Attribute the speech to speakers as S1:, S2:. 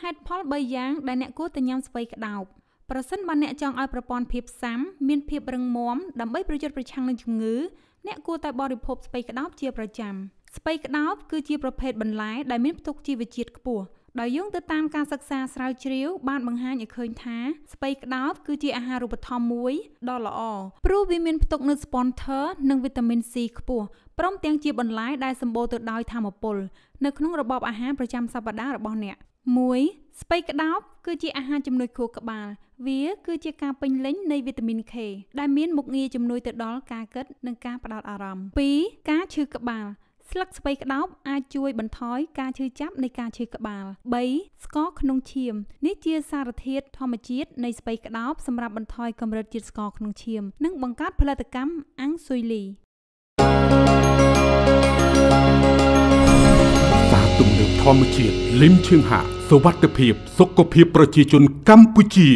S1: ហេតុផល3យ៉ាងដែលអ្នកគួរតែញ៉ាំស្វាយក្តោបប្រសិនបើអ្នកចង់ឲ្យប្រព័ន្ធភាពស៊ាំមានភាពរឹងមាំដើម្បីប្រយុទ្ធប្រឆាំងនឹងជំងឺអ្នកគួរតែបរិភោគស្ពៃក្តោបជាប្រចាំស្ពៃក្តោបគឺជាប្រភេទបន្លែដែលមានផ្ទុកជីវជាតិខ្ពស់ដោយយោងទៅតាមការសិក្សាស្រាវជ្រាវ បានបង្ហាញឲ្យឃើញថាស្ពៃក្តោបគឺជាអាហារូបត្ថម្ភមួយដ៏ល្អព្រោះវាមានផ្ទុកនូវ sponsor និងវីតាមីន C ខ្ពស់ព្រមទាំងជាបន្លែដែលសម្បូរទៅដោយធម្មពលនៅក្នុងរបបអាហារប្រចាំសប្តាហ៍របស់អ្នក1ស្ពៃក្តោបគឺជាអាហារជំនួយខួរក្បាល វាគឺជាការពេញលេញនៃវីតាមីន K ដែលមានមុខងារជំនួយទៅដល់ការគិតនិងការផ្ដោតអារម្មណ៍2ការឈឺក្បាលស្លឹកស្ពៃក្តោបអាចជួយបន្ថយការឈឺចាប់នៃការឈឺក្បាល3ស្ករក្នុងឈាមនេះជាសារធាតុធម្មជាតិនៃស្ពៃក្តោបសម្រាប់បន្ថយកម្រិតជាតិស្ករក្នុងឈាម និងបង្កើតផលិតកម្មអាំងស៊ុយលី
S2: សាទុំនឹងធម្មជាតិលឹមឈៀងហាសុ
S3: វត្ថិភាពសុខភាពប្រជាជនកម្ពុជា